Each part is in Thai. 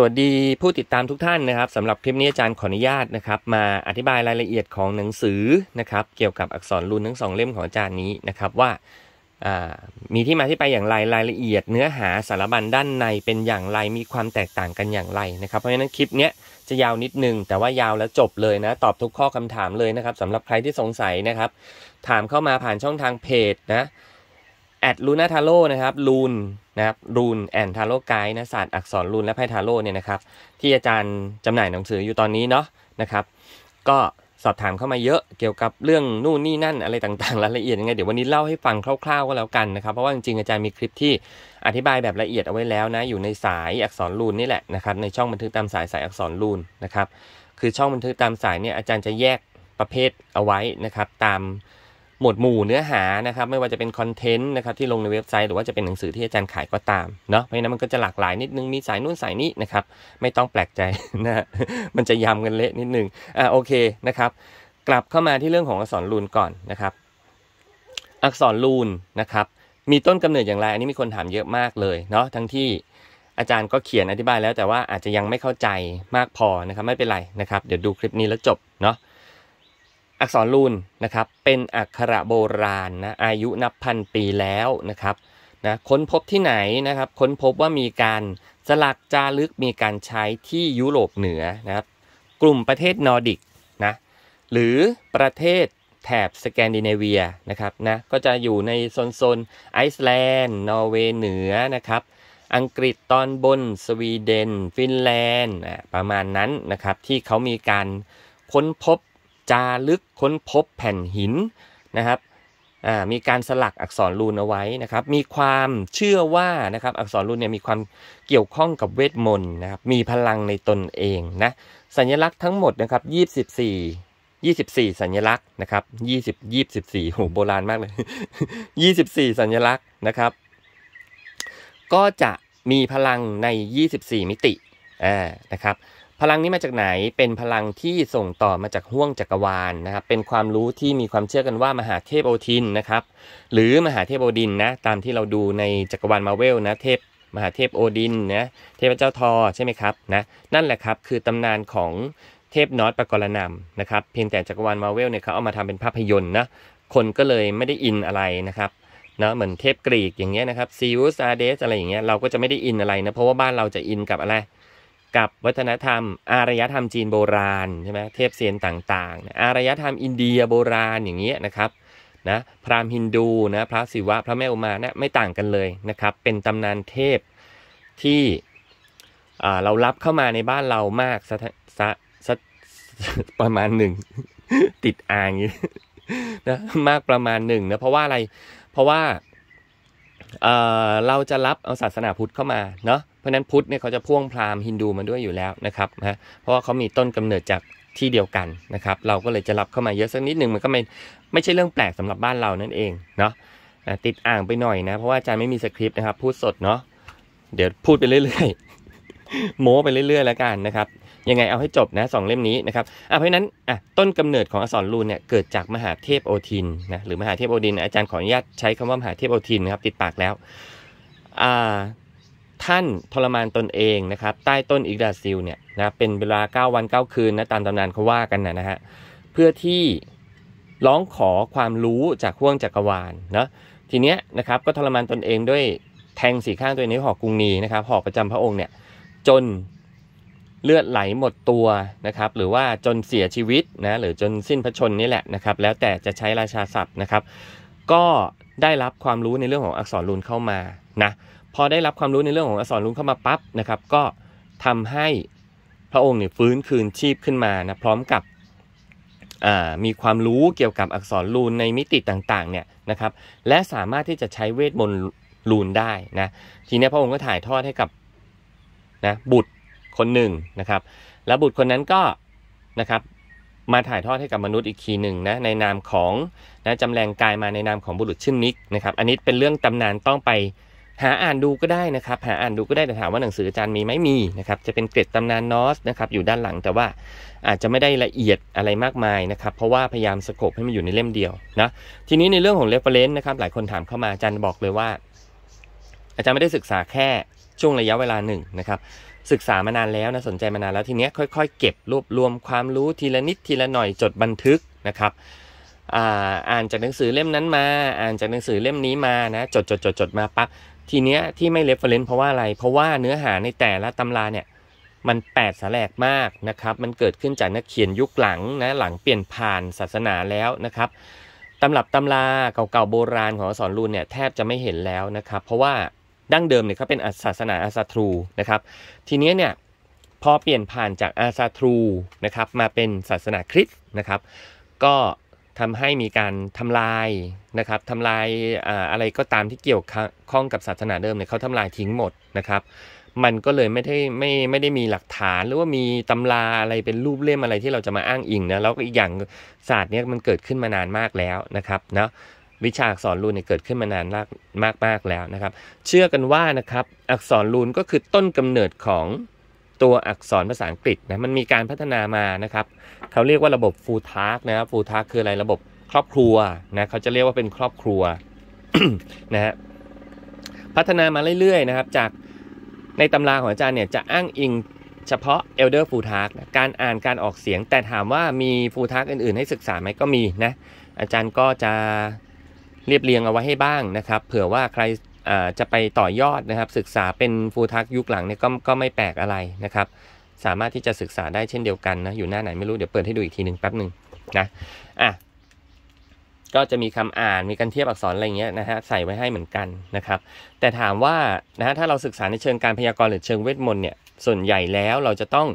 สวัสดีผู้ติดตามทุกท่านนะครับสำหรับคลิปนี้อาจารย์ขออนุญาตนะครับมาอธิบายรายละเอียดของหนังสือนะครับ เกี่ยวกับอักษรรูนทั้งสองเล่มของอาจารย์นี้นะครับว่ามีที่มาที่ไปอย่างไรรายละเอียด เนื้อหาสารบัญด้านในเป็นอย่างไรมีความแตกต่างกันอย่างไรนะครับเพราะฉะนั้นคลิปนี้จะยาวนิดนึงแต่ว่ายาวแล้วจบเลยนะตอบทุกข้อคำถามเลยนะครับสำหรับใครที่สงสัยนะครับ ถามเข้ามาผ่านช่องทางเพจนะแอดลูน่าทาโร่นะครับลูนนะครับลูนแอนทาโร่ไกด์นะศาสตร์อักษรลูนและไพ่ทาโร่เนี่ยนะครับ ที่อาจารย์จำหน่ายหนังสืออยู่ตอนนี้เนาะนะครับ ก็สอบถามเข้ามาเยอะเกี่ยวกับเรื่องนู่นนี่นั่นอะไรต่างๆรายละเอียดยังไงเดี๋ยววันนี้เล่าให้ฟังคร่าวๆ ก็แล้วกันนะครับ เพราะว่าจริงๆอาจารย์มีคลิปที่อธิบายแบบละเอียดเอาไว้แล้วนะอยู่ในสายอักษรลูนนี่แหละนะครับในช่องบันทึกตามสายสายอักษรลูนนะครับคือช่องบันทึกตามสายเนี่ยอาจารย์จะแยกประเภทเอาไว้นะครับตามหมวดหมู่เนื้อหานะครับ ไม่ว่าจะเป็นคอนเทนต์นะครับ ที่ลงในเว็บไซต์หรือว่าจะเป็นหนังสือที่อาจารย์ขายก็ตามเนาะเพราะนั้นมันก็จะหลากหลาย นิดนึงมีสายนู่นสายนี้นะครับไม่ต้องแปลกใจนะมันจะยำกันเละนิดนึงอ่าโอเคนะครับ กลับเข้ามาที่เรื่องของอักษรลูนก่อนนะครับ อักษรลูนนะครับ มีต้นกำเนิดอย่างไรอันนี้มีคนถามเยอะมากเลยเนาะทั้งที่อาจารย์ก็เขียนอธิบายแล้วแต่ว่าอาจจะยังไม่เข้าใจมากพอนะครับ ไม่เป็นไรนะครับเดี๋ยวดูคลิปนี้แล้วจบเนาะอักษรรูนนะครับเป็น อักขระโบราณนะอายุนับพันปีแล้วนะครับนะค้นพบที่ไหนนะครับค้นพบว่ามีการสลักจารึกมีการใช้ที่ยุโรปเหนือนะครับกลุ่มประเทศนอร์ดิกนะหรือประเทศแถบสแกนดิเนเวียนะครับนะก็จะอยู่ในโซนโซนไอซ์แลนด์ นอร์เวย์เหนือนะครับอังกฤษตอนบน สวีเดน ฟินแลนด์ประมาณนั้นนะครับที่เขามีการค้นพบจาลึกค้นพบแผ่นหินนะครับมีการสลักอักษรรูนเอาไว้นะครับ มีความเชื่อว่านะครับ อักษรรูนเนี่ยมีความเกี่ยวข้องกับเวทมนต์นะครับ มีพลังในตนเองนะสัญลักษณ์ทั้งหมดนะครับ 24 24 สัญลักษณ์นะครับ20 24โหโบราณมากเลย24 สัญลักษณ์นะครับ ก็จะมีพลังใน 24 มิติอ่านะครับพลังนี้มาจากไหน เป็นพลังที่ส่งต่อมาจากห้วงจักรวาลนนะครับ เป็นความรู้ที่มีความเชื่อกันว่ามหาเทพโอทินนะครับ หรือมหาเทพโอดินนะ ตามที่เราดูในจักรวาลมาเวลนะ เทพมหาเทพโอดินนะ เทพเจ้าทอใช่ไหมครับนะนั่นแหละครับ คือตำนานของเทพนอตประกรณำนะครับ เพียงแต่จักรวาลมาเวลเนี่ยเขาเอามาทำเป็นภาพยนตร์นะ คนก็เลยไม่ได้อินอะไรนะครับ เนาะเหมือนเทพกรีกอย่างเงี้ยนะครับซีอุสอาเดสอะไรอย่างเงี้ย เราก็จะไม่ได้อินอะไรนะ เพราะว่าบ้านเราจะอินกับอะไรกับวัฒนธรรม อารยธรรมจีนโบราณใช่ไหมเทพเซียนต่างๆ อารยธรรมอินเดียโบราณอย่างเงี้ยนะครับนะพราหมณ์ฮินดูนะพระศิวะพระแม่อุมาเนะไม่ต่างกันเลยนะครับ เป็นตำนานเทพที่เรารับเข้ามาในบ้านเรามากประมาณหนึ่งติดอ่างอยู่นะมากประมาณหนึ่งนะเพราะว่าอะไรเพราะว่าเราจะรับเอาศาสนาพุทธเข้ามาเนาะเพราะนั้นพุทธเนี่ยเขาจะพ่วงพราหมณ์ฮินดูมาด้วยอยู่แล้วนะครับนะเพราะว่าเขามีต้นกำเนิดจากที่เดียวกันนะครับ เราก็เลยจะรับเข้ามาเยอะสักนิดหนึ่งมันก็ไม่ไม่ใช่เรื่องแปลกสำหรับบ้านเรานั่นเองเนาะติดอ่างไปหน่อยนะเพราะว่าอาจารย์ไม่มีสคริปต์นะครับพูดสดเนาะเดี๋ยวพูดไปเรื่อยๆโม้ไปเรื่อย ๆ แล้วกันนะครับยังไงเอาให้จบนะสองเล่มนี้นะครับเพราะนั้นอ่ะต้นกำเนิดของอสรลูนเนี่ยเกิดจากมหาเทพโอทินนะหรือมหาเทพโอดินอาจารย์ขออนุญาตใช้คำว่ามหาเทพโอทินนะครับติดปากแล้วอ่าท่านทรมานตนเองนะครับใต้ต้นอิกดาซิลเนี่ยนะเป็นเวลา 9 วัน 9 คืนนะตามตำนานเขาว่ากันนะนะฮะเพื่อที่ร้องขอความรู้จากห่วงจักรวาลเนาะทีเนี้ยนะครับก็ทรมานตนเองด้วยแทงสีข้างตัวนี้หอกกรุงนีนะครับหอกประจำพระองค์เนี่ยจนเลือดไหลหมดตัวนะครับ หรือว่าจนเสียชีวิตนะหรือจนสิ้นพระชนนี่แหละนะครับแล้วแต่จะใช้ราชาศัพท์นะครับ ก็ได้รับความรู้ในเรื่องของอักษรรูนเข้ามานะพอได้รับความรู้ในเรื่องของอักษรรูนเข้ามาปั๊บนะครับ ก็ทำให้พระองค์เนี่ยฟื้นคืนชีพขึ้นมานะพร้อมกับมีความรู้เกี่ยวกับอักษรรูนในมิติต่างๆเนี่ยนะครับและสามารถที่จะใช้เวทมนต์รูนได้นะทีนี้พระองค์ก็ถ่ายทอดให้กับนะบุตรคนหนึ่งนะครับแล้วบุตรคนนั้นก็นะครับมาถ่ายทอดให้กับมนุษย์อีกทีหนึ่งนะในนามของนะจำแรงกายมาในนามของบุรุษชื่อนิกนะครับอันนี้เป็นเรื่องตำนานต้องไปหาอ่านดูก็ได้นะครับ หาอ่านดูก็ได้แต่ถามว่าหนังสืออาจารย์มีไหมมีนะครับ จะเป็นเกร็ดตำนานนอสนะครับ อยู่ด้านหลัง แต่ว่าอาจจะไม่ได้ละเอียดอะไรมากมายนะครับ เพราะว่าพยายามสกบให้มันอยู่ในเล่มเดียวนะทีนี้ในเรื่องของเรฟเฟรนซ์นะครับ หลายคนถามเข้ามาอาจารย์บอกเลยว่า อาจารย์ไม่ได้ศึกษาแค่ช่วงระยะเวลาหนึ่งนะครับศึกษามานานแล้วนะสนใจมานานแล้วทีเนี้ยค่อยๆ เก็บรวบรวมความรู้ทีละนิดทีละหน่อยจดบันทึกนะครับอ่าอ่านจากหนังสือเล่มนั้นมา อ่านจากหนังสือเล่มนี้มานะจดจดจดจดมาปั๊บทีเนี้ยที่ไม่เรฟเฟรนซ์เพราะว่าอะไรเพราะว่าเนื้อหาในแต่ละตำราเนี่ยมันแปดสแลกมากนะครับมันเกิดขึ้นจากนักเขียนยุคหลังนะหลังเปลี่ยนผ่านศาสนาแล้วนะครับตำรับตำราเก่าๆโบราณ ของสอนรุ่นเนี่ยแทบจะไม่เห็นแล้วนะครับเพราะว่าดั้งเดิมเนี่ยเขาเป็นศาสนาอาซาทรูนะครับ ทีนี้เนี่ยพอเปลี่ยนผ่านจากอาซาทรูนะครับ มาเป็นศาสนาคริสต์นะครับ ก็ทำให้มีการทำลายนะครับทำลายอะไรก็ตามที่เกี่ยวข้องกับศาสนาเดิมเนี่ยเขาทำลายทิ้งหมดนะครับ มันก็เลยไม่ได้ไม่ไม่ได้มีหลักฐาน หรือว่ามีตำราอะไรเป็นรูปเล่มอะไรที่เราจะมาอ้างอิงนะแล้วก็อีกอย่างศาสตร์เนี้ยมันเกิดขึ้นมานานมากแล้วนะครับเนาะวิชาอักษรรูนเนี่ยเกิดขึ้นมานานมากมากมากแล้วนะครับ เชื่อกันว่านะครับอักษรรูนก็คือต้นกำเนิดของตัวอักษรภาษาอังกฤษนะมันมีการพัฒนามานะครับ เขาเรียกว่าระบบฟูทาร์กนะครับฟูทาร์กคืออะไรระบบครอบครัวนะเขาจะเรียกว่าเป็นครอบครัวนะฮะพัฒนามาเรื่อยๆ นะครับ จากในตำราของอาจารย์เนี่ย จะอ้างอิงเฉพาะ Elder f u t a r k การอ่านการออกเสียง แต่ถามว่ามี f u t a ์ k อื่นๆให้ศึกษาไหมก็มีนะ อาจารย์ก็จะเรียบเรียงเอาไว้ให้บ้างนะครับเผื่อว่าใครจะไปต่อยอดนะครับศึกษาเป็นฟูทักยุคหลังเนี่ยก็ก็ไม่แปลกอะไรนะครับสามารถที่จะศึกษาได้เช่นเดียวกันนะอยู่หน้าไหนไม่รู้ เดี๋ยวเปิดให้ดูอีกทีหนึ่งแป๊บหนึ่งนะอ่ะก็จะมีคำอ่านมีการเทียบอักษรอะไรเงี้ยนะฮะใส่ไว้ให้เหมือนกันนะครับแต่ถามว่านะฮะถ้าเราศึกษาในเชิงการพยากรณ์หรือเชิงเวทมนต์เนี่ยส่วนใหญ่แล้วเราจะต้อง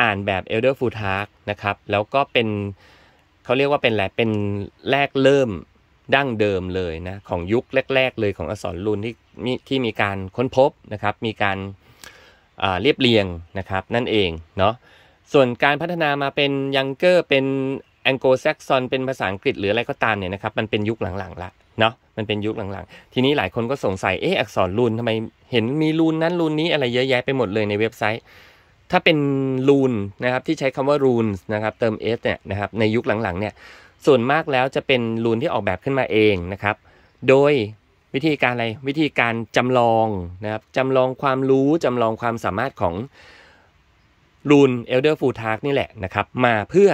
อ่านแบบ Elder f o t a r k นะครับแล้วก็เป็นเขาเรียกว่าเป็นแหละเป็นแรกเริ่มดั้งเดิมเลยนะของยุคแรก ๆ เลยของอักษรรุนที่มีที่มีการค้นพบนะครับมีการเรียบเรียงนะครับนั่นเองเนาะส่วนการพัฒนามาเป็นยังเกอร์ เป็นแองโกลแซกซอนเป็นภาษาอังกฤษหรืออะไรก็ตามเนี่ยนะครับมัน เป็นยุคหลังๆละเนาะมันเป็นยุคหลังๆ ทีนี้หลายคนก็สงสัยเอ๊ะอักษรรูนทำไม เห็นมีรูนนั้นรูนนี้อะไรเยอะแยะไปหมดเลยในเว็บไซต์ ถ้าเป็นรูนนะครับที่ใช้คำว่ารูนนะครับเติมเอสเนี่ยนะครับในยุคหลังๆ เนี่ยส่วนมากแล้วจะเป็นรูนที่ออกแบบขึ้นมาเองนะครับ โดยวิธีการอะไรวิธีการจำลองนะครับจำลองความรู้จำลองความสามารถของรูนเอลเดอร์ฟูทาร์กนี่แหละนะครับ มาเพื่อ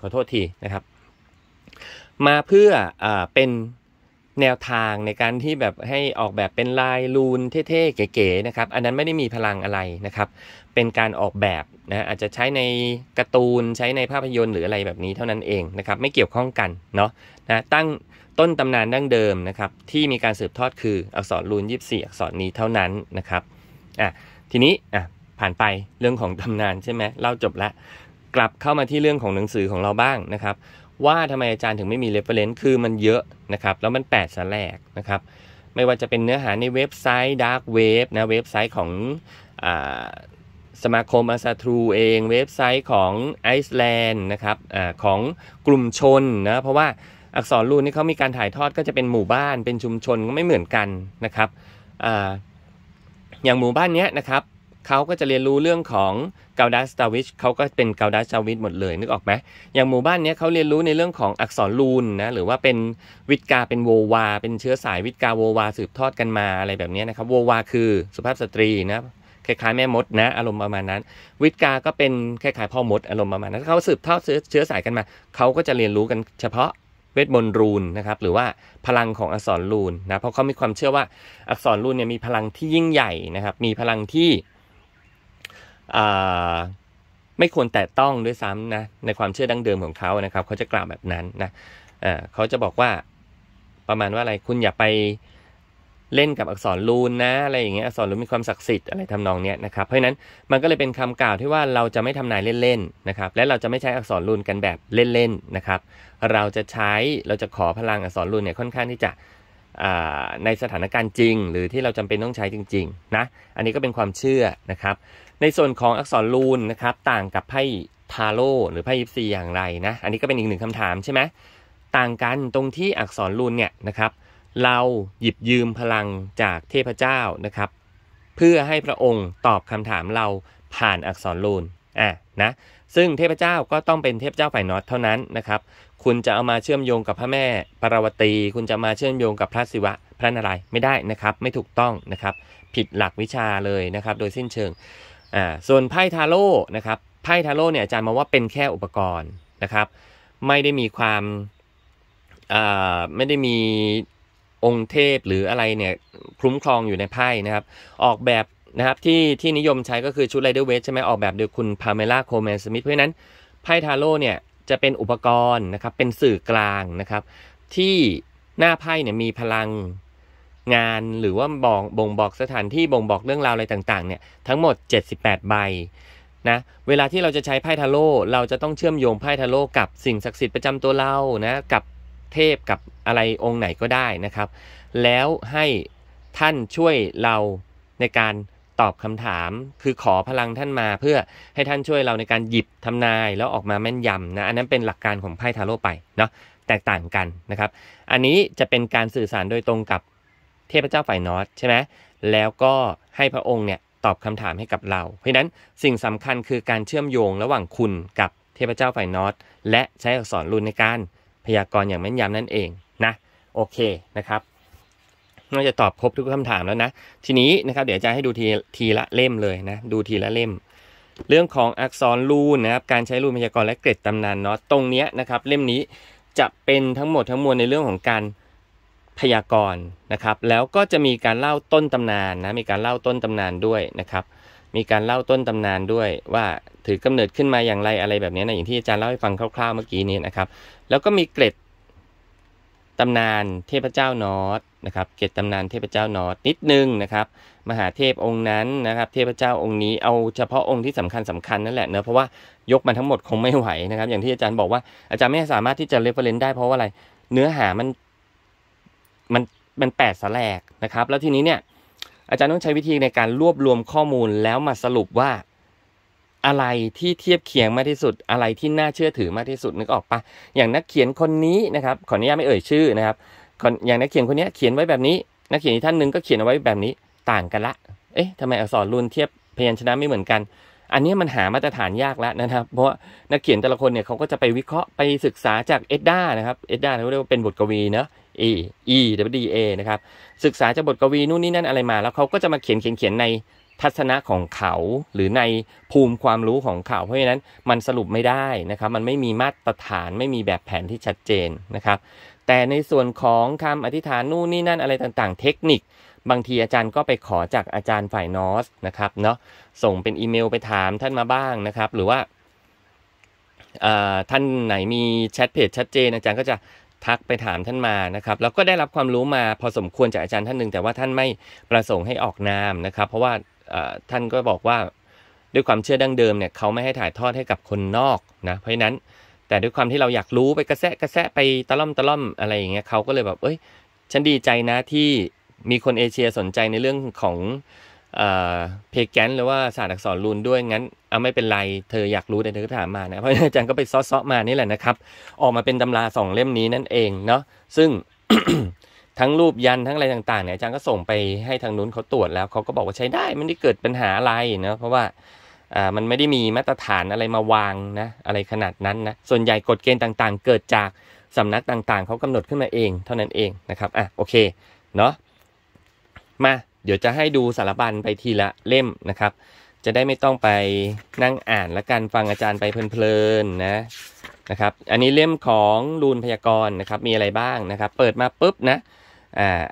ขอโทษทีนะครับ มาเพื่ออเป็นแนวทางในการที่แบบให้ออกแบบเป็นลายลูนเท่ๆเก๋ๆนะครับ อันนั้นไม่ได้มีพลังอะไรนะครับ เป็นการออกแบบนะอาจจะใช้ในการ์ตูนใช้ในภาพยนตร์หรืออะไรแบบนี้เท่านั้นเองนะครับ ไม่เกี่ยวข้องกันเนาะนะตั้งต้นตำนานดั้งเดิมนะครับ ที่มีการสืบทอดคืออักษรลูน24อักษรนี้เท่านั้นนะครับอ่ะทีนี้อ่ะผ่านไปเรื่องของตำนานใช่ไหมเล่าจบละกลับเข้ามาที่เรื่องของหนังสือของเราบ้างนะครับว่าทำไมอาจารย์ถึงไม่มีเรฟเฟรน c ์คือมันเยอะนะครับแล้วมัน8สแลกนะครับ ไม่ว่าจะเป็นเนื้อหาในเว็บไซต์ dark w ว b นะเว็บไซต์ของอสมาคมอาซาทรูเอง เว็บไซต์ของไอซ์แลนด์นะครับอของกลุ่มชนนะ เพราะว่าอักษรรูนนี่เขามีการถ่ายทอดก็จะเป็นหมู่บ้าน เป็นชุมชนก็ไม่เหมือนกันนะครับออย่างหมู่บ้านเนี้ยนะครับเขาก็จะเรียนรู้เรื่องของเกาดัสตาวิช เขาก็เป็นเกาดัสตาวิชหมดเลยนึกออกไหม อย่างหมู่บ้านนี้เขาเรียนรู้ในเรื่องของอักษรลูนนะ หรือว่าเป็นวิทกาเป็นโววา เป็นเชื้อสายวิทกาโววาสืบทอดกันมาอะไรแบบนี้นะครับ โววาคือสุภาพสตรีนะ คล้ายๆ แม่มดนะ อารมณ์ประมาณนั้น วิทกา ก็เป็นคล้ายๆพ่อมดอารมณ์ประมาณนั้น เขาสืบทอดเชื้อสายกันมา เขาก็จะเรียนรู้กันเฉพาะเวทมนต์รูนนะครับ หรือว่าพลังของอักษรรูนนะ เพราะเขามีความเชื่อว่าอักษรรูนเนี่ยมีพลังที่ยิ่งใหญ่นะครับ มีพลังที่ไม่ควรแตะต้องด้วยซ้ำนะในความเชื่อดั้งเดิมของเขานะครับเขาจะกล่าวแบบนั้นนะเขาจะบอกว่าประมาณว่าอะไรคุณอย่าไปเล่นกับอักษรลูนนะอะไรอย่างเงี้ยอักษรลูนมีความศักดิ์สิทธิ์อะไรทำนองเนี้ยนะครับเพราะฉะนั้นมันก็เลยเป็นคำกล่าวที่ว่าเราจะไม่ทำนายเล่นๆนะครับ และเราจะไม่ใช้อักษรลูนกันแบบเล่นๆนะครับ เราจะใช้เราจะขอพลังอักษรลูนเนี่ยค่อนข้างที่จะในสถานการณ์จริง หรือที่เราจำเป็นต้องใช้จริง ๆ นะ อันนี้ก็เป็นความเชื่อนะครับ ในส่วนของอักษรรูนนะครับ ต่างกับไพ่ทาโร่หรือไพ่ยิปซีอย่างไรนะ อันนี้ก็เป็นอีกหนึ่งคำถามใช่ไหมต่างกันตรงที่อักษรรูนเนี่ยนะครับ เราหยิบยืมพลังจากเทพเจ้านะครับ เพื่อให้พระองค์ตอบคำถามเราผ่านอักษรรูนอ่ะนะซึ่งเทพเจ้าก็ต้องเป็นเทพเจ้าฝ่ายนอตเท่านั้นนะครับคุณจะเอามาเชื่อมโยงกับพระแม่ปรวตีคุณจะมาเชื่อมโยงกับพระศิวะ พระนารายณ์ไม่ได้นะครับ ไม่ถูกต้องนะครับ ผิดหลักวิชาเลยนะครับโดยสิ้นเชิง อ่าส่วนไพ่ทาโร่นะครับ ไพ่ทาโร่เนี่ยอาจารย์มองว่าเป็นแค่อุปกรณ์นะครับ ไม่ได้มีความอ่าไม่ได้มีองค์เทพหรืออะไรเนี่ยคุ้มครองอยู่ในไพ่นะครับ ออกแบบนะครับที่ที่นิยมใช้ก็คือชุดไรเดอร์เวสใช่ไหมออกแบบโดยคุณพาเมล่าโคลแมนสมิธเพราะนั้นไพ่ทาโร่เนี่ยจะเป็นอุปกรณ์นะครับเป็นสื่อกลางนะครับ ที่หน้าไพ่เนี่ยมีพลังงานหรือว่าบอกบ่งบอกสถานที่บ่งบอกเรื่องราวอะไรต่างๆเนี่ยทั้งหมด 78 ใบนะเวลาที่เราจะใช้ไพ่ทาโร่เราจะต้องเชื่อมโยงไพ่ทาโร่กับสิ่งศักดิ์สิทธิ์ประจำตัวเรานะกับเทพกับอะไรองค์ไหนก็ได้นะครับ แล้วให้ท่านช่วยเราในการตอบคำถามคือขอพลังท่านมาเพื่อให้ท่านช่วยเราในการหยิบทำนาย แล้วออกมาแม่นยำนะอันนั้นเป็นหลักการของไพ่ทาโร่ไปเนาะแตกต่างกันนะครับ อันนี้จะเป็นการสื่อสารโดยตรงกับเทพเจ้าฝ่ายนอตใช่ไหมแล้วก็ให้พระองค์เนี่ยตอบคำถามให้กับเราเพราะนั้นสิ่งสำคัญคือการเชื่อมโยงระหว่างคุณกับเทพเจ้าฝ่ายนอตและใช้อักษรรุนในการพยากรณ์อย่างแม่นยำนั่นเองนะ โอเคนะครับน่าจะตอบครบทุกคำถามแล้วนะทีนี้นะครับเดี๋ยวจะให้ดูทีทีละเล่มเลยนะดูทีละเล่ม เรื่องของอักษรรูนนะครับการใช้รูนพยากรณ์และเกร็ดตำนานเนาะตรงเนี้ยนะครับเล่มนี้จะเป็นทั้งหมดทั้งมวลในเรื่องของการพยากรณ์นะครับ แล้วก็จะมีการเล่าต้นตำนานนะมีการเล่าต้นตำนานด้วยนะครับมีการเล่าต้นตำนานด้วย ว่าถือกำเนิดขึ้นมาอย่างไรอะไรแบบนี้นะอย่างที่อาจารย์เล่าให้ฟังคร่าวๆ เมื่อกี้นี้นะครับแล้วก็มีเกร็ดตำนานเทพเจ้านอตนะครับเกตตำนานเทพเจ้านอตนิดนึงนะครับมหาเทพองค์นั้นนะครับเทพเจ้าองค์นี้เอาเฉพาะองค์ที่สำคัญสำคัญนั่นแหละเนะเพราะว่ายกมันทั้งหมด คงไม่ไหวนะครับอย่างที่อาจารย์บอกว่าอาจารย์ไม่สามารถที่จะเรฟเฟรนซ์ได้เพราะว่าอะไร เนื้อหามันมันมันแปดสแลกนะครับ แล้วทีนี้เนี่ย อาจารย์ต้องใช้วิธีในการรวบรวมข้อมูลแล้วมาสรุปว่าอะไรที่เทียบเคียงมากที่สุดอะไรที่น่าเชื่อถือมากที่สุดนึกออกปะอย่างนักเขียนคนนี้นะครับขออนุญาตไม่เอ่ยชื่อนะครับอย่างนักเขียนคนนี้เขียนไว้แบบนี้นักเขียนอีกท่านหนึ่งก็เขียนเอาไว้แบบนี้ต่างกันละเอ๊ะทำไมอักษรรุ่นเทียบพยัญชนะไม่เหมือนกัน อันนี้มันหามาตรฐานยากแล้วนะครับ เพราะนักเขียนแต่ละคนเนี่ยเขาก็จะไปวิเคราะห์ไปศึกษาจากเอ็ดด้านะครับเอ็ดด้าเขาเรียกว่าเป็นบทกวีเนาะ E E W D A นะครับศึกษาจากบทกวีนู่นนี่นั่นอะไรมาแล้วเขาก็จะมาเขียนเขียนเขียนในทัศนะของเขาหรือในภูมิความรู้ของเขาเพราะฉะนั้นมันสรุปไม่ได้นะครับมันไม่มีมาตรฐานไม่มีแบบแผนที่ชัดเจนนะครับ แต่ในส่วนของคำอธิษฐานนู่นนี่นั่นอะไรต่างๆ เทคนิค บางทีอาจารย์ก็ไปขอจากอาจารย์ฝ่ายนอสนะครับเนาะส่งเป็นอีเมล ไปถามท่านมาบ้างนะครับ หรือว่าท่านไหนมีแชทเพจชัดเจนอาจารย์ก็จะทักไปถามท่านมานะครับแล้วก็ได้รับความรู้มาพอสมควรจากอาจารย์ท่านหนึ่งแต่ว่าท่านไม่ประสงค์ให้ออกนามนะครับ เพราะว่าท่านก็บอกว่าด้วยความเชื่อดั้งเดิมเนี่ยเขาไม่ให้ถ่ายทอดให้กับคนนอกนะเพราะนั้นแต่ด้วยความที่เราอยากรู้ไปกระแสกระแสไปตะล่อมตะล่อมอะไรอย่างเงี้ยเขาก็เลยแบบเอ้ยฉันดีใจนะที่มีคนเอเชียสนใจในเรื่องของเพแกนหรือว่าศาสตร์อักษรรูนด้วยงั้น เอาไม่เป็นไร เธออยากรู้แต่เธอก็ถามมานะเพราะอาจารย์ก็ไปซ้อๆมานี่แหละนะครับ ออกมาเป็นตำราสองเล่มนี้นั่นเองเนาะซึ่งทั้งรูปยันทั้งอะไรต่างๆเนี่ยอาจารย์ก็ส่งไปให้ทางนู้นเขาตรวจ แล้วเขาก็บอกว่าใช้ได้ไม่ได้เกิดปัญหาอะไรเนะเพราะว่าอ่ามันไม่ได้มีมาตรฐานอะไรมาวางนะอะไรขนาดนั้นนะส่วนใหญ่กฎเกณฑ์ต่างๆ เกิดจากสำนักต่างๆเขากำหนดขึ้นมาเอง เท่านั้นเองนะครับอ่ะโอเคเนาะมา เดี๋ยวจะให้ดูสารบัญไปทีละเล่มนะครับ จะได้ไม่ต้องไปนั่งอ่านและการฟังอาจารย์ไปเพลินๆนะนะครับ อันนี้เล่มของรูนพยากรณ์นะครับมีอะไรบ้างนะครับ เปิดมาปุ๊บนะ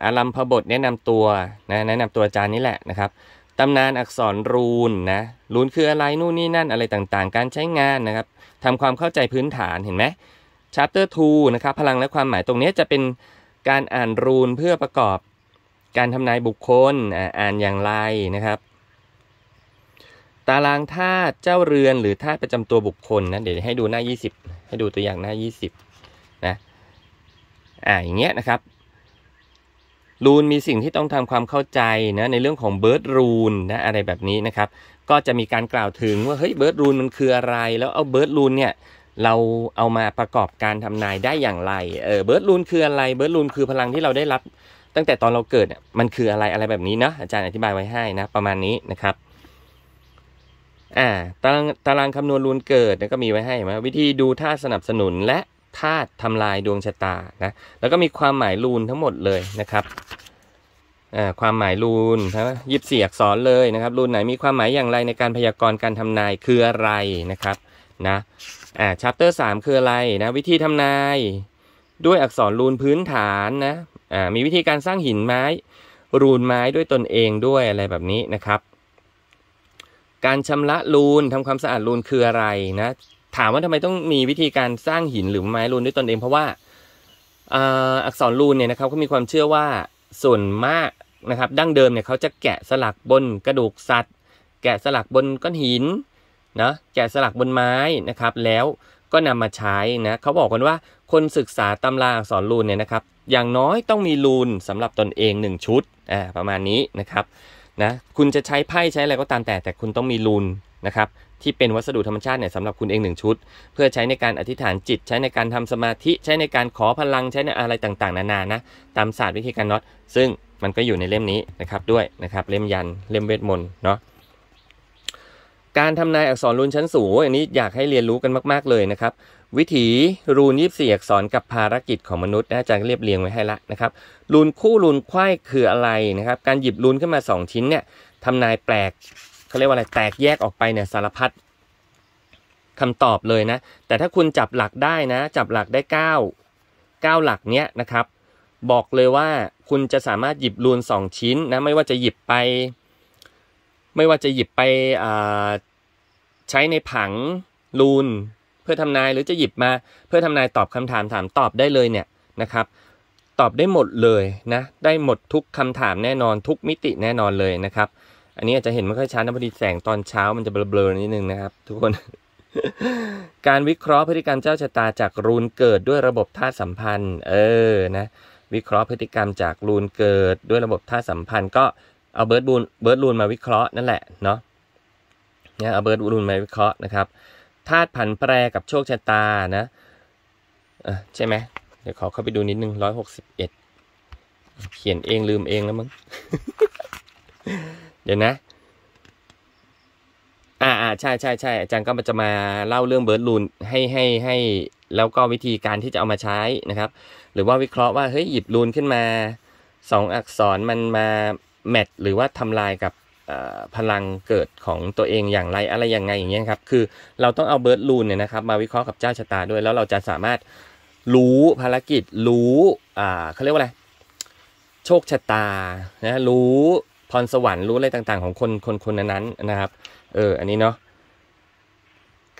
อารัมพบท แนะนำตัวนะแนะนำตัวอาจารย์นี่แหละนะครับตำนานอักษรรูนนะรูนคืออะไร นู่นนี่นั่น อะไรต่างๆ การใช้งานนะครับทำความเข้าใจพื้นฐานเห็นไหมชาร์เตอร์ทูนะครับ พลังและความหมายตรงนี้จะเป็นการอ่านรูน เพื่อประกอบการทำนายบุคคลอ่านอย่างไรนะครับ ตารางธาตุเจ้าเรือนหรือธาตุประจำตัวบุคคลนะเดี๋ยวให้ดูหน้า 20 ให้ดูตัวอย่างหน้า 20นะอ่า อย่างเงี้ยนะครับรูนมีสิ่งที่ต้องทำความเข้าใจนะในเรื่องของเบิร์ดรูนนะอะไรแบบนี้นะครับก็จะมีการกล่าวถึงว่าเฮ้ยเบิร์ดรูนมันคืออะไร แล้วเอาเบิร์ดรูนเนี่ยเราเอามาประกอบการทำนายได้อย่างไรเออเบิร์ดรูนคืออะไรเบิร์ดรูนคือพลังที่เราได้รับ ตั้งแต่ตอนเราเกิดมันคืออะไรอะไรแบบนี้เนาะอาจารย์อธิบายไว้ให้นะประมาณนี้นะครับอ่าตารางตารางคำนวณรูนเกิดก็มีไว้ให้ไหมวิธีดูท่าสนับสนุนและธาตุทำลายดวงชะตานะ แล้วก็มีความหมายรูนทั้งหมดเลยนะครับความหมายรูนนะยิบเสียกสอนเลยนะครับรูนไหนมีความหมายอย่างไรในการพยากรณ์การทำนายคืออะไรนะครับ นะ อ่าชัปเตอร์สามคืออะไรนะ วิธีทำนายด้วยอักษรรูนพื้นฐานนะ อ่า มีวิธีการสร้างหินไม้ รูนไม้ด้วยตนเองด้วยอะไรแบบนี้นะครับ การชำระรูนทำความสะอาดรูนคืออะไรนะถามว่าทำไมต้องมีวิธีการสร้างหินหรือไม้รูนด้วยตนเอง เพราะว่าอักษรรูนเนี่ยนะครับเขามีความเชื่อว่าส่วนมากนะครับ ดั้งเดิมเนี่ยเขาจะแกะสลักบนกระดูกสัตว์ แกะสลักบนก้อนหินนะแกะสลักบนไม้นะครับ แล้วก็นำมาใช้นะเขาบอกกันว่าคนศึกษาตำราอักษรรูนเนี่ยนะครับ อย่างน้อยต้องมีรูนสำหรับตนเองหนึ่งชุดอ่าประมาณนี้นะครับนะคุณจะใช้ไพ่ใช้อะไรก็ตามแต่แต่คุณต้องมีลูนนะครับ ที่เป็นวัสดุธรรมชาติเนี่ยสำหรับคุณเองหนึ่งชุด เพื่อใช้ในการอธิษฐานจิตใช้ในการทำสมาธิใช้ในการขอพลังใช้ในอะไรต่างๆ นานานะตามศาสตร์วิธีการน็อต ซึ่งมันก็อยู่ในเล่มนี้นะครับด้วยนะครับ เล่มยันเล่มเวทมนต์เนาะการทำนายอักษรรุนชั้นสูงอันนี้อยากให้เรียนรู้กันมาก ๆเลยนะครับวิถีรูนยีบสี่อักษรกับภารกิจของมนุษย์นะอาจารย์เรียบเรียงไว้ให้ละนะครับ รูนคู่รูนควายคืออะไรนะครับ การหยิบรูนขึ้นมา 2 ชิ้นเนี่ยทำนายแปลกเขาเรียกว่าอะไรแตกแยกออกไปเนี่ยสารพัดคำตอบเลยนะ แต่ถ้าคุณจับหลักได้นะ จับหลักได้ 9 9 หลักเนี้ยนะครับ บอกเลยว่าคุณจะสามารถหยิบรูน 2 ชิ้นนะไม่ว่าจะหยิบไป ไม่ว่าจะหยิบไปใช้ในผังรูนเพื่อทำนายหรือจะหยิบมา เพื่อทำนายตอบคำถามถามตอบได้เลยเนี่ยนะครับ ตอบได้หมดเลยนะ ได้หมดทุกคำถามแน่นอนทุกมิติแน่นอนเลยนะครับ อันนี้อาจจะเห็นไม่ค่อยชัดนะพอดีแสงตอนเช้ามันจะเบลอๆนิดนึงนะครับ ทุกคน การวิเคราะห์พฤติกรรมเจ้าชะตาจากรูนเกิดด้วยระบบธาตุสัมพันธ์ เออนะ วิเคราะห์พฤติกรรมจากรูนเกิดด้วยระบบธาตุสัมพันธ์ ก็เอาเบิร์ดบูนเบิร์ดรูนมาวิเคราะห์นั่นแหละเนาะเนี่ยเอาเบิร์ดรูนมาวิเคราะห์นะครับธาตุผันแปรกับโชคชะตา นะอ่ะใช่ไหม เดี๋ยวขอเข้าไปดูนิดนึงร้อยหกสิบเอ็ด เขียนเองลืมเองแล้วมั้งเดี๋ยวนะ อ่าอ่าใช่ใช่ใช่อาจารย์ก็จะมาเล่าเรื่องเบิร์ดลูนให้ให้ให้ แล้วก็วิธีการที่จะเอามาใช้นะครับ หรือว่าวิเคราะห์ว่า เฮ้ยหยิบลูนขึ้นมาสองอักษรมันมาแมทหรือว่าทำลายกับพลังเกิดของตัวเองอย่างไรอะไรยังไงอย่างเงี้ยครับ คือเราต้องเอาเบิร์ดลูนเนี่ยนะครับ มาวิเคราะห์กับเจ้าชะตาด้วย แล้วเราจะสามารถรู้ภารกิจรู้อ่าเขาเรียกว่าอะไรโชคชะตานะรู้พรสวรรค์รู้อะไรต่าง ๆ ของคนคนคนนั้นนะครับ เอออันนี้เนาะ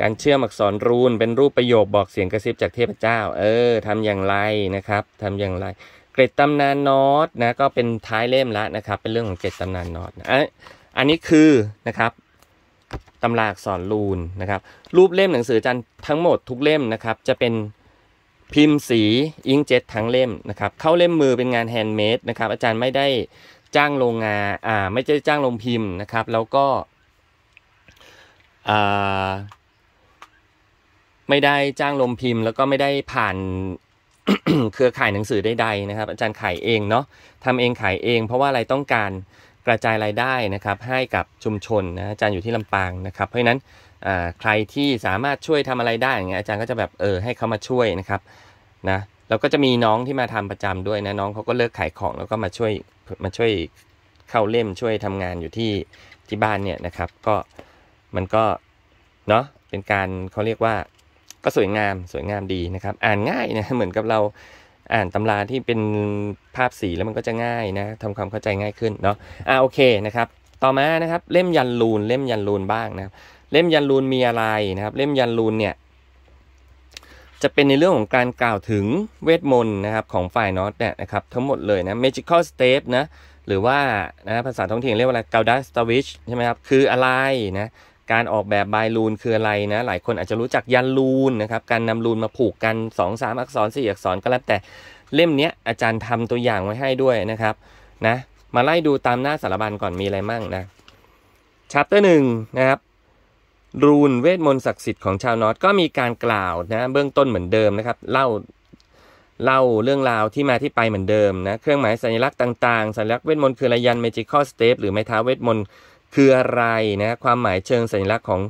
การเชื่อมอักษรรูนเป็นรูปประโยคบอกเสียงกระซิบจากเทพเจ้า เออทำอย่างไรนะครับทำอย่างไรเกรดตำนานนอตนะก็เป็นท้ายเล่มแล้วนะครับ เป็นเรื่องของเกรดตำนานนอตอันนี้คือนะครับตำราสอนรูนนะครับ รูปเล่มหนังสือจันทั้งหมดทุกเล่มนะครับจะเป็นพิมพ์สีอิงเจ็ตทั้งเล่มนะครับเข้าเล่มมือเป็นงานแฮนด์เมดนะครับอาจารย์ไม่ได้จ้างโรงงานอ่าไม่ได้จ้างโรงพิมพ์นะครับ แล้วก็อ่าไม่ได้จ้างลมพิมพ์ แล้วก็ไม่ได้ผ่านเครือข่ายหนังสือใดๆนะครับ อาจารย์ขายเองเนาะทำเองขายเอง เพราะว่าอะไรต้องการกระจายรายได้นะครับ ให้กับชุมชนนะอาจารย์อยู่ที่ลำปางนะครับ เพราะฉะนั้นใครที่สามารถช่วยทำอะไรได้อย่างเงี้ยอาจารย์ก็จะแบบเออให้เขามาช่วยนะครับนะแล้วก็จะมีน้องที่มาทำประจำด้วยนะน้องเขาก็เลิกขายของแล้วก็มาช่วยมาช่วยเข้าเล่มช่วยทำงานอยู่ที่ที่บ้านเนี่ยนะครับ ก็มันก็เนาะเป็นการเขาเรียกว่าก็สวยงามสวยงามดีนะครับอ่านง่ายนะเหมือนกับเราอ่านตำราที่เป็นภาพสีแล้วมันก็จะง่ายนะทำความเข้าใจง่ายขึ้นเนาะอ่าโอเคนะครับ ต่อมานะครับเล่มยันลูน เล่มยันลูนบ้างนะเล่มยันลูนมีอะไรนะครับ เล่มยันลูน เนี่ย จะเป็นในเรื่องของการกล่าวถึงเวทมนต์นะครับของฝ่ายนอตเนี่ยนะครับทั้งหมดเลยนะ magical step นะ หรือว่านะภาษาท้องถิ่นเรียกว่าอะไรกาวดัสตาวิชใช่ไหมครับคืออะไร นะการออกแบบบายลูนคืออะไรนะหลายคนอาจจะรู้จักยันลูนนะครับการนำลูนมาผูกกัน2 3อักษร4อักษรก็แล้วแต่เล่มนี้อาจารย์ทำตัวอย่างไว้ให้ด้วยนะครับนะมาไล่ดูตามหน้าสารบัญก่อนมีอะไรมั่งนะชัปเตอร์หนึ่งนะครับรูนเวทมนต์ศักดิ์สิทธิ์ของชาวนอตก็มีการกล่าวนะเบื้องต้นเหมือนเดิมนะครับเล่าเล่าเรื่องราวที่มาที่ไปเหมือนเดิมนะเครื่องหมายสัญลักษณ์ต่างๆสัญลักษณ์เวทมนต์คือลายันเมจิคอลสเตปหรือไม้เท้าเวทมนต์คืออะไรนะความหมายเชิงสัญลักษณ์ของ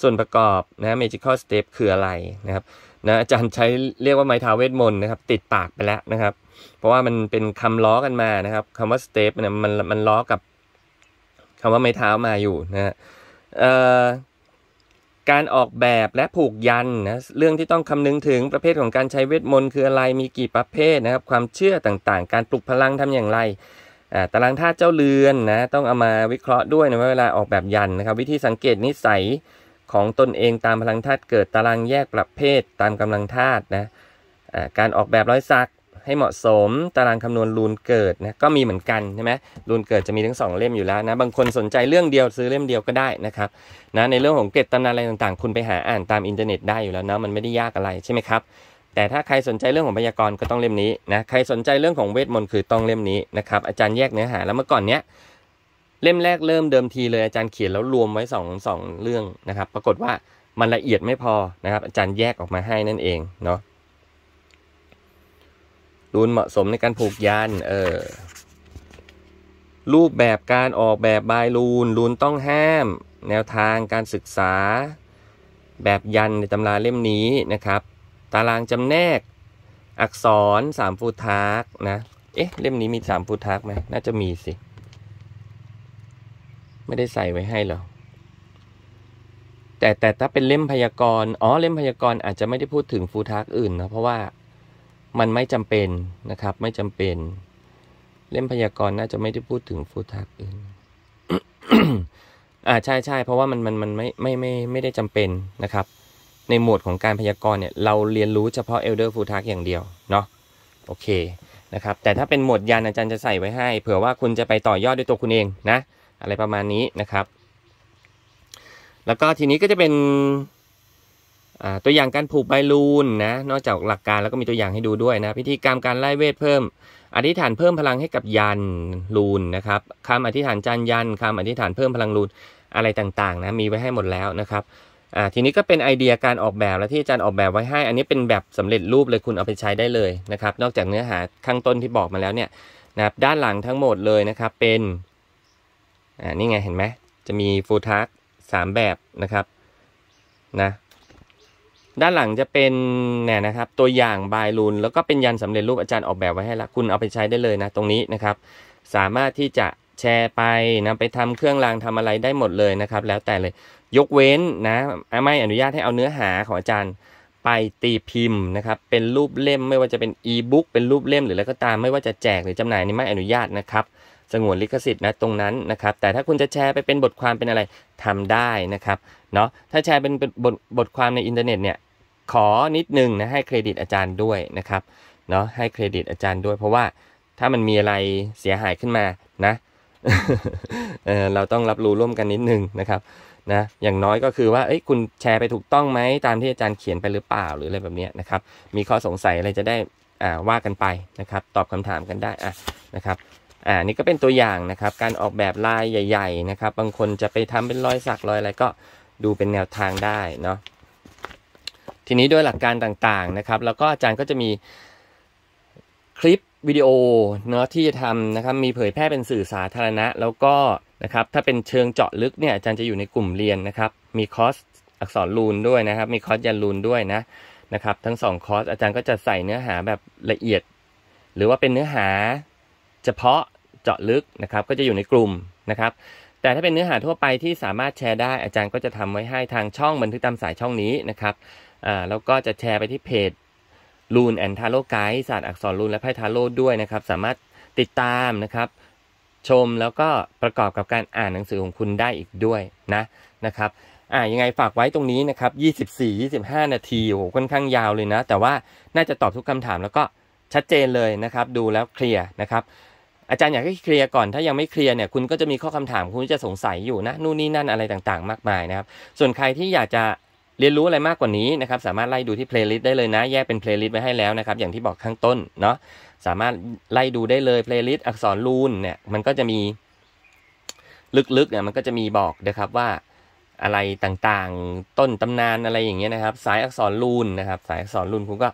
ส่วนประกอบนะ magical step คืออะไรนะครับนะอาจารย์ใช้เรียกว่าไม้เท้าเวทมนต์นะครับ ติดปากไปแล้วนะครับ เพราะว่ามันเป็นคำล้อกันมานะครับ คำว่า step เนี่ยมันมันล้อกับคำว่าไม้เท้ามาอยู่นะการออกแบบและผูกยันนะเรื่องที่ต้องคำนึงถึงประเภทของการใช้เวทมนต์คืออะไรมีกี่ประเภทนะครับ ความเชื่อต่างๆ การปลุกพลังทำอย่างไรตารางธาตุเจ้าเรือนนะต้องเอามาวิเคราะห์ด้วยในเวลาออกแบบยันนะครับ วิธีสังเกตนิสัยของตนเองตามพลังธาตุเกิด ตารางแยกประเภทตามกำลังธาตุนะการออกแบบร้อยสักให้เหมาะสม ตารางคำนวณรูนเกิดนะก็มีเหมือนกันใช่ไหมรูนเกิดจะมีทั้ง2 เล่มอยู่แล้วนะบางคนสนใจเรื่องเดียวซื้อเล่มเดียวก็ได้นะครับนะในเรื่องของเกรดตำนานอะไรต่างๆคุณไปหาอ่านตามอินเทอร์เน็ตได้อยู่แล้วนะมันไม่ได้ยากอะไรใช่ไหมครับแต่ถ้าใครสนใจเรื่องของพยากรณ์ก็ต้องเล่มนี้นะ ใครสนใจเรื่องของเวทมนต์คือต้องเล่มนี้นะครับอาจารย์แยกเนื้อหาแล้วเมื่อก่อนเนี้ย เล่มแรกเริ่มเดิมทีเลยอาจารย์เขียนแล้วรวมไว้2อสองเรื่องนะครับ ปรากฏว่ามันละเอียดไม่พอนะครับ อาจารย์แยกออกมาให้นั่นเองเนาะรูนเหมาะสมในการผูกยานเออรูปแบบการออกแบบบายรูน รูนต้องห้าม แนวทางการศึกษาแบบยันในตำราเล่มนี้นะครับตารางจำแนก อักษรสามฟูทาร์กนะ เอ๊ะ เล่มนี้มีสามฟูทาร์กไหมน่าจะมีสิ ไม่ได้ใส่ไว้ให้หรอ แต่แต่ถ้าเป็นเล่มพยากรณ์ อ๋อ เล่มพยากรณ์อาจจะไม่ได้พูดถึงฟูทาร์กอื่น นะ เพราะว่ามันไม่จำเป็นนะครับ ไม่จำเป็น เล่มพยากรณ์น่าจะไม่ได้พูดถึงฟูทาร์กอื่นอ่าใช่ใช่ เพราะว่ามันมันมันไม่ไม่ไม่ไม่ได้จำเป็นนะครับในหมวดของการพยากรณ์เนี่ยเราเรียนรู้เฉพาะ Elder f u ฟ t a k อย่างเดียวเนาะโอเคนะครับ แต่ถ้าเป็นหมวดยานอาจารย์จะใส่ไว้ให้ เผื่อว่าคุณจะไปต่อยอดด้วยตัวคุณเองนะ อะไรประมาณนี้นะครับ แล้วก็ทีนี้ก็จะเป็นตัวอย่างการผูกใบลูนนะ นอกจากหลักการแล้วก็มีตัวอย่างให้ดูด้วยนะ พิธีกรรมการไล่เวทเพิ่มอธิษฐานเพิ่มพลังให้กับยันลูนนะครับคำอธิษฐานจันยันคำอธิษฐานเพิ่มพลังลูนอะไรต่างๆนะมีไว้ให้หมดแล้วนะครับอ่าทีนี้ก็เป็นไอเดียการออกแบบแล้วที่อาจารย์ออกแบบไว้ให้ อันนี้เป็นแบบสำเร็จรูปเลยคุณเอาไปใช้ได้เลยนะครับ นอกจากเนื้อหาข้างต้นที่บอกมาแล้วเนี่ยนะครับด้านหลังทั้งหมดเลยนะครับเป็น อ่านี่ไงเห็นไหม จะมีฟูทักสามแบบนะครับ นะ ด้านหลังจะเป็นเนี่ยนะครับ ตัวอย่างบายลูนแล้วก็เป็นยันสำเร็จรูปอาจารย์ออกแบบไว้ให้ละคุณเอาไปใช้ได้เลยนะ ตรงนี้นะครับ สามารถที่จะแชร์ไปนะไปทำเครื่องรางทำอะไรได้หมดเลยนะครับ แล้วแต่เลยยกเว้นนะไม่อนุญาตให้เอาเนื้อหาของอาจารย์ ไปตีพิมพ์นะครับ เป็นรูปเล่มไม่ว่าจะเป็นอีบุ๊กเป็นรูปเล่มหรืออะไรก็ตามไม่ว่าจะแจกหรือจำหน่ายนี่ไม่อนุญาตนะครับสงวนลิขสิทธิ์นะตรงนั้นนะครับ แต่ถ้าคุณจะแชร์ไปเป็นบทความเป็นอะไรทำได้นะครับเนาะถ้าแชร์เป็นบทบทความในอินเทอร์เน็ตเนี่ยขอนิดนึงนะให้เครดิตอาจารย์ด้วยนะครับเนาะให้เครดิตอาจารย์ด้วย เพราะว่าถ้ามันมีอะไรเสียหายขึ้นมานะเราต้องรับรู้ร่วมกันนิดนึงนะครับนะอย่างน้อยก็คือว่าเอ้ยคุณแชร์ไปถูกต้องไหม ตามที่อาจารย์เขียนไปหรือเปล่าหรืออะไรแบบนี้นะครับ มีข้อสงสัยอะไรจะได้อ่าว่ากันไปนะครับ ตอบคำถามกันได้อ่ะนะครับอ่านี่ก็เป็นตัวอย่างนะครับ การออกแบบลายใหญ่ ๆ นะครับ บางคนจะไปทำเป็นรอยสักรอยอะไรก็ดูเป็นแนวทางได้เนาะทีนี้โดยหลักการต่างๆนะครับ แล้วก็อาจารย์ก็จะมีคลิปวิดีโอเนาะที่จะทำนะครับมีเผยแพร่เป็นสื่อสาธารณะแล้วก็นะครับถ้าเป็นเชิงเจาะลึกเนี่ยอาจารย์จะอยู่ในกลุ่มเรียนนะครับมีคอร์สอักษรลูนด้วยนะครับมีคอร์สยันลูนด้วยนะนะครับทั้งสองคอร์สอาจารย์ก็จะใส่เนื้อหาแบบละเอียด หรือว่าเป็นเนื้อหาเฉพาะเจาะลึกนะครับก็จะอยู่ในกลุ่มนะครับแต่ถ้าเป็นเนื้อหาทั่วไปที่สามารถแชร์ได้อาจารย์ก็จะทำไว้ให้ทางช่องบันทึกตามสายช่องนี้นะครับอ่าแล้วก็จะแชร์ไปที่เพจลูนแอนทาโลไกด์ศาสตร์อักษรลูนและไพ่ทาโร่ด้วยนะครับ สามารถติดตามนะครับ ชมแล้วก็ประกอบกับการอ่านหนังสือของคุณได้อีกด้วยนะนะครับอ่ายังไงฝากไว้ตรงนี้นะครับ 24-25 นาทีโหค่อนข้างยาวเลยนะ แต่ว่าน่าจะตอบทุกคำถามแล้วก็ชัดเจนเลยนะครับ ดูแล้วเคลียร์นะครับ อาจารย์อยากให้เคลียร์ก่อน ถ้ายังไม่เคลียร์เนี่ยคุณก็จะมีข้อคำถามคุณจะสงสัยอยู่นะ นู่นนี่นั่นอะไรต่าง ๆ มากมายนะครับส่วนใครที่อยากจะเรียนรู้อะไรมากกว่านี้นะครับสามารถไล่ดูที่เพลย์ลิสต์ได้เลยนะ แยกเป็นเพลย์ลิสต์ไว้ให้แล้วนะครับ อย่างที่บอกข้างต้นเนาะสามารถไล่ดูได้เลยเพลย์ลิสต์อักษรรูนเนี่ยมันก็จะมีลึกๆเนี่ยมันก็จะมีบอกนะครับว่า อะไรต่างๆ ต้นตำนานอะไรอย่างเงี้ยนะครับสายอักษรรูนนะครับ สายอักษรรูนคุณก็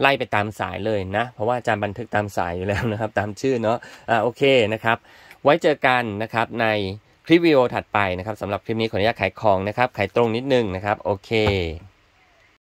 ไล่ไปตามสายเลยนะ เพราะว่าอาจารย์บันทึกตามสายอยู่แล้วนะครับ ตามชื่อเนาะอ่าโอเคนะครับ ไว้เจอกันนะครับในคลิปวิดีโอถัดไปนะครับสำหรับคลิปนี้ขออนุญาตขายของนะครับ ขายตรงนิดนึงนะครับ โอเค